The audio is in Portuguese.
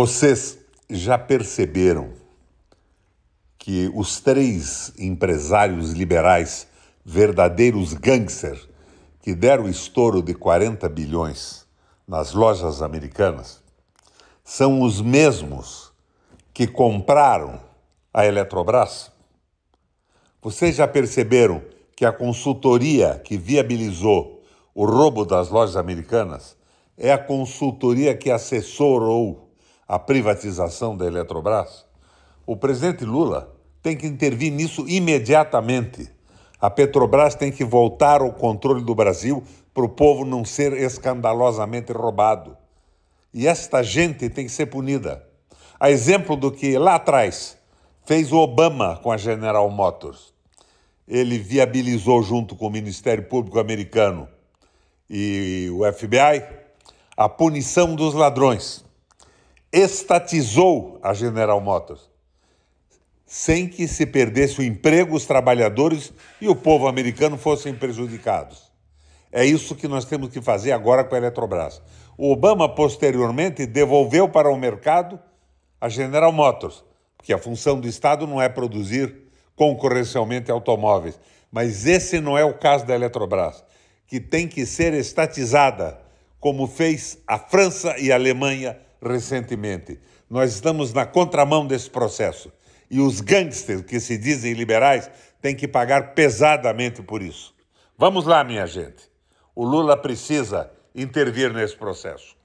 Vocês já perceberam que os três empresários liberais, verdadeiros gangsters, que deram o estouro de 40 bilhões nas lojas americanas, são os mesmos que compraram a Eletrobras? Vocês já perceberam que a consultoria que viabilizou o roubo das lojas americanas é a consultoria que assessorou a privatização da Eletrobras, o presidente Lula tem que intervir nisso imediatamente. A Petrobras tem que voltar ao controle do Brasil para o povo não ser escandalosamente roubado. E esta gente tem que ser punida. A exemplo do que lá atrás fez o Obama com a General Motors. Ele viabilizou, junto com o Ministério Público americano e o FBI, a punição dos ladrões estatizou a General Motors, sem que se perdesse o emprego, os trabalhadores e o povo americano fossem prejudicados. É isso que nós temos que fazer agora com a Eletrobras. O Obama, posteriormente, devolveu para o mercado a General Motors, porque a função do Estado não é produzir concorrencialmente automóveis. Mas esse não é o caso da Eletrobras, que tem que ser estatizada, como fez a França e a Alemanha recentemente. Nós estamos na contramão desse processo. E os gangsters que se dizem liberais têm que pagar pesadamente por isso. Vamos lá, minha gente. O Lula precisa intervir nesse processo.